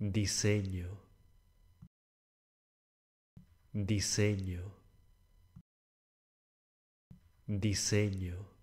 diseño, diseño, diseño.